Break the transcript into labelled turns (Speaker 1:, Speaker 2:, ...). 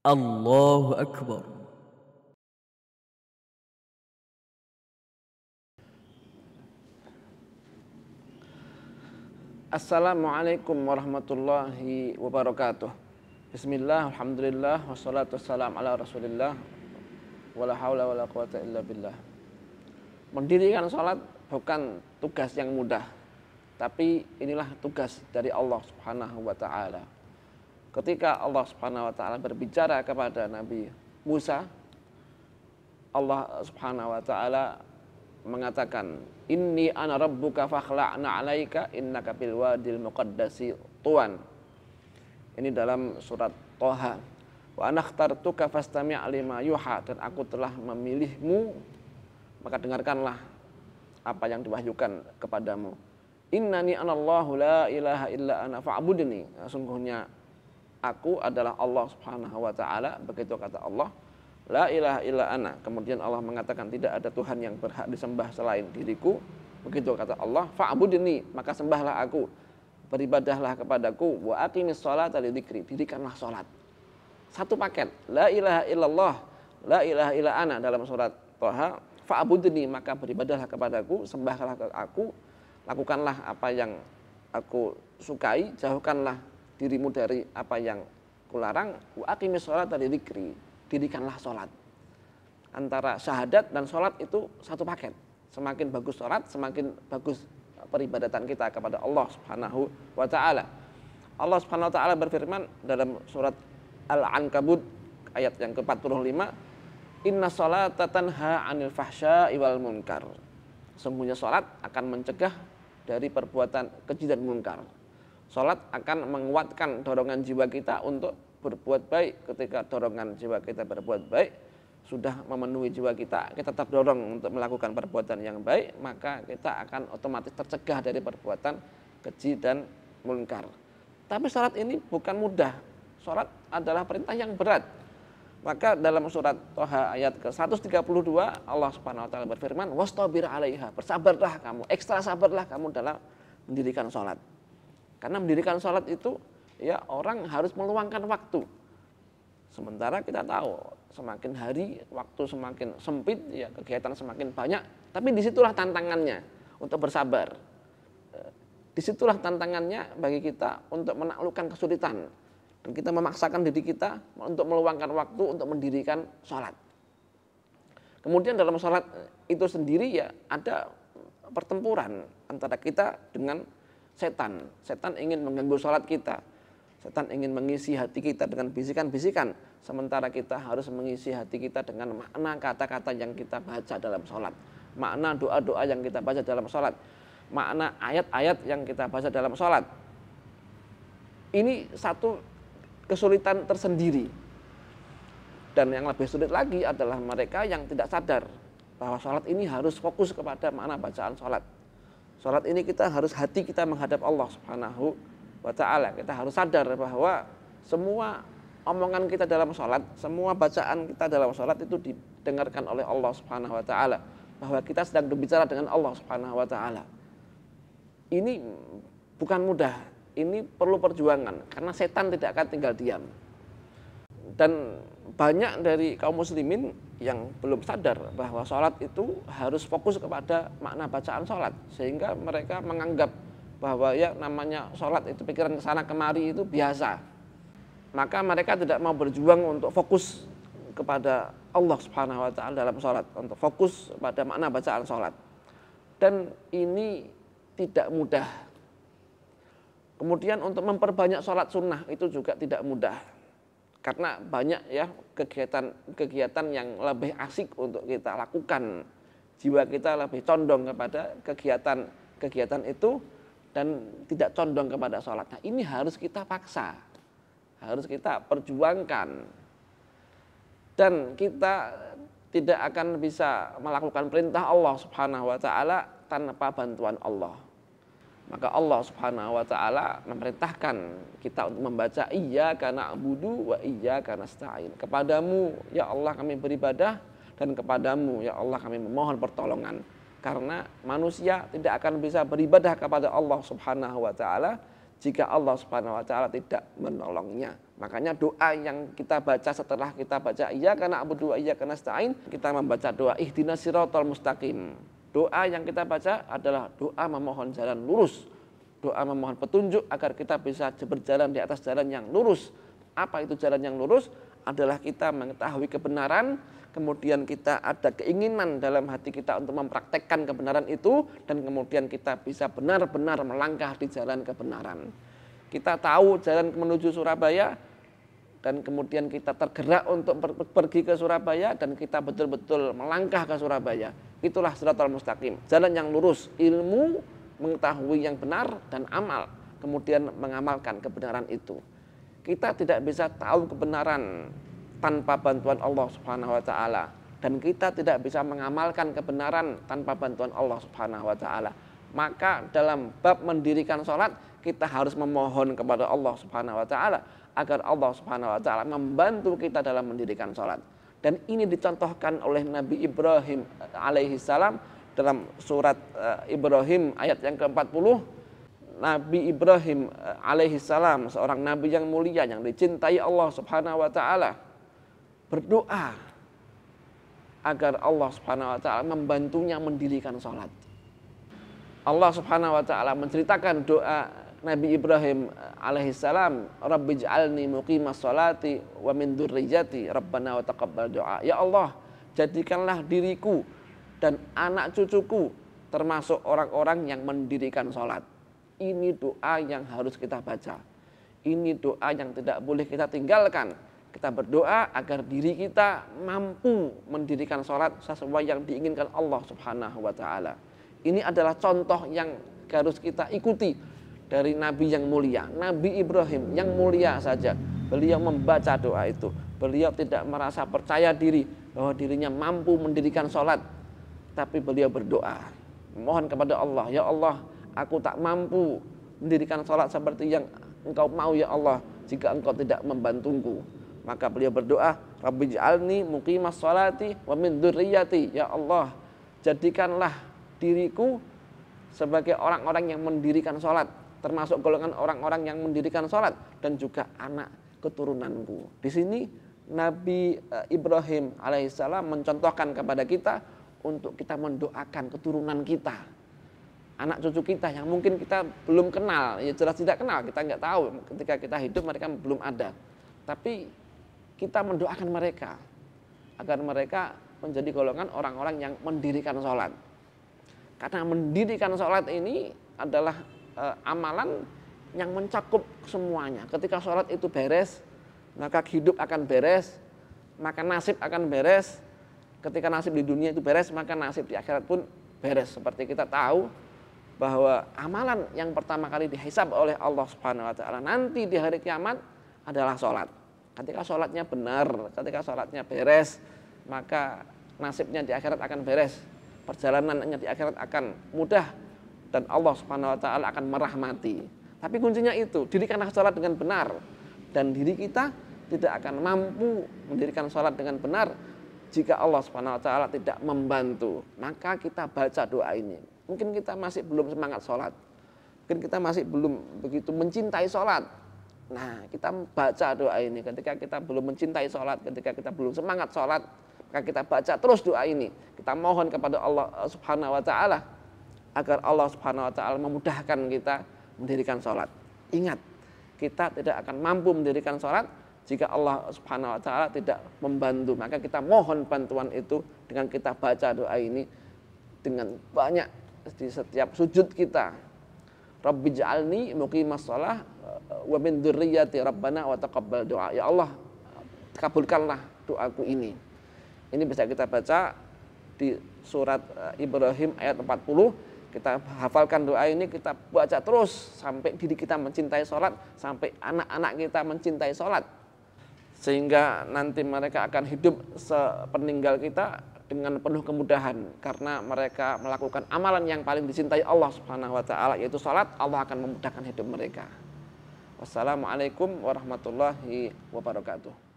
Speaker 1: Allahu Akbar. Assalamualaikum warahmatullahi wabarakatuh Bismillah, Alhamdulillah, wassalatu wassalam ala Mendirikan sholat bukan tugas yang mudah Tapi inilah tugas dari Allah subhanahu wa ta'ala ketika Allah Subhanahu wa taala berbicara kepada Nabi Musa Allah Subhanahu wa taala mengatakan inni ana rabbuka fakhla'na 'alaika innaka bil wadil muqaddasi tuan ini dalam surat Toha wa anakhtartuka fastami' lima yuha dan aku telah memilihmu maka dengarkanlah apa yang diwahyukan kepadamu innani anallahu la ilaha illa ana fa'budni sungguhnya aku adalah Allah Subhanahu wa taala begitu kata Allah la ilaha illa ana kemudian Allah mengatakan tidak ada Tuhan yang berhak disembah selain diriku begitu kata Allah fa'budni maka sembahlah aku beribadahlah kepadaku wa aqimis sholata lidzikri dirikanlah salat satu paket la ilaha illallah la ilaha illa ana dalam surat Toha fa'budni maka beribadahlah kepadaku sembahlah ke aku lakukanlah apa yang aku sukai jauhkanlah dirimu dari apa yang kularang akimis sholat dari dikri dirikanlah sholat antara syahadat dan sholat itu satu paket semakin bagus sholat semakin bagus peribadatan kita kepada Allah subhanahu wa ta'ala Allah subhanahu wa ta'ala berfirman dalam surat Al-Ankabut ayat yang ke-45 Inna sholata tanha anil fahsya iwal munkar Sungguhnya sholat akan mencegah dari perbuatan keji dan munkar Sholat akan menguatkan dorongan jiwa kita untuk berbuat baik. Ketika dorongan jiwa kita berbuat baik, sudah memenuhi jiwa kita, kita tetap dorong untuk melakukan perbuatan yang baik, maka kita akan otomatis tercegah dari perbuatan keji dan munkar. Tapi sholat ini bukan mudah. Sholat adalah perintah yang berat. Maka dalam surat Toha ayat ke-132 Allah Subhanahu wa taala berfirman, "Wastabir 'alaiha." Bersabarlah kamu, ekstra sabarlah kamu dalam mendirikan sholat. Karena mendirikan sholat itu ya orang harus meluangkan waktu. Sementara kita tahu semakin hari waktu semakin sempit ya kegiatan semakin banyak. Tapi disitulah tantangannya untuk bersabar. Disitulah tantangannya bagi kita untuk menaklukkan kesulitan. Dan kita memaksakan diri kita untuk meluangkan waktu untuk mendirikan sholat. Kemudian dalam sholat itu sendiri ya ada pertempuran antara kita dengan setan. Setan ingin mengganggu sholat kita. Setan ingin mengisi hati kita dengan bisikan-bisikan. Sementara kita harus mengisi hati kita dengan makna kata-kata yang kita baca dalam sholat. Makna doa-doa yang kita baca dalam sholat. Makna ayat-ayat yang kita baca dalam sholat. Ini satu kesulitan tersendiri. Dan yang lebih sulit lagi adalah mereka yang tidak sadar bahwa sholat ini harus fokus kepada makna bacaan sholat Sholat ini kita harus hati kita menghadap Allah Subhanahu wa taala. Kita harus sadar bahwa semua omongan kita dalam sholat, semua bacaan kita dalam sholat itu didengarkan oleh Allah Subhanahu wa taala bahwa kita sedang berbicara dengan Allah Subhanahu wa taala. Ini bukan mudah, ini perlu perjuangan karena setan tidak akan tinggal diam dan banyak dari kaum muslimin yang belum sadar bahwa sholat itu harus fokus kepada makna bacaan sholat sehingga mereka menganggap bahwa ya namanya sholat itu pikiran kesana kemari itu biasa maka mereka tidak mau berjuang untuk fokus kepada Allah Subhanahu wa taala dalam sholat untuk fokus pada makna bacaan sholat dan ini tidak mudah kemudian untuk memperbanyak sholat sunnah itu juga tidak mudah karena banyak ya kegiatan-kegiatan yang lebih asik untuk kita lakukan. Jiwa kita lebih condong kepada kegiatan-kegiatan itu dan tidak condong kepada sholat. Nah ini harus kita paksa, harus kita perjuangkan. Dan kita tidak akan bisa melakukan perintah Allah subhanahu wa ta'ala tanpa bantuan Allah. Maka Allah Subhanahu wa taala memerintahkan kita untuk membaca iya karena budu wa iya karena stain. Kepadamu ya Allah kami beribadah dan kepadamu ya Allah kami memohon pertolongan. Karena manusia tidak akan bisa beribadah kepada Allah Subhanahu wa taala jika Allah Subhanahu wa taala tidak menolongnya. Makanya doa yang kita baca setelah kita baca iya karena abudu iya karena stain, kita membaca doa ihdinas siratal mustaqim. Doa yang kita baca adalah doa memohon jalan lurus. Doa memohon petunjuk agar kita bisa berjalan di atas jalan yang lurus. Apa itu jalan yang lurus? Adalah kita mengetahui kebenaran, kemudian kita ada keinginan dalam hati kita untuk mempraktekkan kebenaran itu, dan kemudian kita bisa benar-benar melangkah di jalan kebenaran. Kita tahu jalan menuju Surabaya, dan kemudian kita tergerak untuk pergi ke Surabaya dan kita betul-betul melangkah ke Surabaya. Itulah Suratul mustaqim, jalan yang lurus, ilmu mengetahui yang benar dan amal, kemudian mengamalkan kebenaran itu. Kita tidak bisa tahu kebenaran tanpa bantuan Allah Subhanahu wa taala dan kita tidak bisa mengamalkan kebenaran tanpa bantuan Allah Subhanahu wa taala. Maka dalam bab mendirikan sholat kita harus memohon kepada Allah Subhanahu wa taala agar Allah Subhanahu wa taala membantu kita dalam mendirikan sholat. Dan ini dicontohkan oleh Nabi Ibrahim alaihi salam dalam surat eh, Ibrahim ayat yang ke-40 Nabi Ibrahim eh, alaihi salam seorang nabi yang mulia yang dicintai Allah Subhanahu wa taala berdoa agar Allah Subhanahu wa taala membantunya mendirikan sholat Allah Subhanahu wa taala menceritakan doa Nabi Ibrahim eh, alaihissalam Rabbi ja'alni muqimas salati wa min dzurriyyati Rabbana wa taqabbal doa Ya Allah jadikanlah diriku dan anak cucuku termasuk orang-orang yang mendirikan sholat ini doa yang harus kita baca ini doa yang tidak boleh kita tinggalkan kita berdoa agar diri kita mampu mendirikan sholat sesuai yang diinginkan Allah subhanahu wa ta'ala ini adalah contoh yang harus kita ikuti dari Nabi yang mulia, Nabi Ibrahim yang mulia saja. Beliau membaca doa itu. Beliau tidak merasa percaya diri bahwa dirinya mampu mendirikan sholat, tapi beliau berdoa, mohon kepada Allah, ya Allah, aku tak mampu mendirikan sholat seperti yang engkau mau ya Allah, jika engkau tidak membantuku. Maka beliau berdoa, Rabbi ja'alni muqimas sholati wa min durriyati. Ya Allah, jadikanlah diriku sebagai orang-orang yang mendirikan sholat termasuk golongan orang-orang yang mendirikan sholat dan juga anak keturunanku. Di sini Nabi eh, Ibrahim alaihissalam mencontohkan kepada kita untuk kita mendoakan keturunan kita, anak cucu kita yang mungkin kita belum kenal, ya jelas tidak kenal, kita nggak tahu ketika kita hidup mereka belum ada, tapi kita mendoakan mereka agar mereka menjadi golongan orang-orang yang mendirikan sholat. Karena mendirikan sholat ini adalah e, amalan yang mencakup semuanya. Ketika sholat itu beres, maka hidup akan beres, maka nasib akan beres. Ketika nasib di dunia itu beres, maka nasib di akhirat pun beres. Seperti kita tahu bahwa amalan yang pertama kali dihisab oleh Allah Subhanahu wa taala nanti di hari kiamat adalah sholat. Ketika sholatnya benar, ketika sholatnya beres, maka nasibnya di akhirat akan beres perjalanannya di akhirat akan mudah dan Allah Subhanahu wa taala akan merahmati. Tapi kuncinya itu, dirikanlah sholat dengan benar dan diri kita tidak akan mampu mendirikan sholat dengan benar jika Allah Subhanahu wa taala tidak membantu. Maka kita baca doa ini. Mungkin kita masih belum semangat sholat. Mungkin kita masih belum begitu mencintai sholat. Nah, kita baca doa ini ketika kita belum mencintai sholat, ketika kita belum semangat sholat, maka kita baca terus doa ini. Kita mohon kepada Allah eh, Subhanahu wa taala agar Allah Subhanahu wa taala memudahkan kita mendirikan sholat. Ingat, kita tidak akan mampu mendirikan sholat jika Allah Subhanahu wa taala tidak membantu. Maka kita mohon bantuan itu dengan kita baca doa ini dengan banyak di setiap sujud kita. Rabbi ja'alni muqimash shalah eh, wa min dzurriyyati rabbana wa taqabbal doa. Ya Allah, kabulkanlah doaku ini. Ini bisa kita baca di surat eh, Ibrahim ayat 40. Kita hafalkan doa ini, kita baca terus sampai diri kita mencintai sholat, sampai anak-anak kita mencintai sholat. Sehingga nanti mereka akan hidup sepeninggal kita dengan penuh kemudahan karena mereka melakukan amalan yang paling dicintai Allah Subhanahu wa taala yaitu sholat Allah akan memudahkan hidup mereka. Wassalamualaikum warahmatullahi wabarakatuh.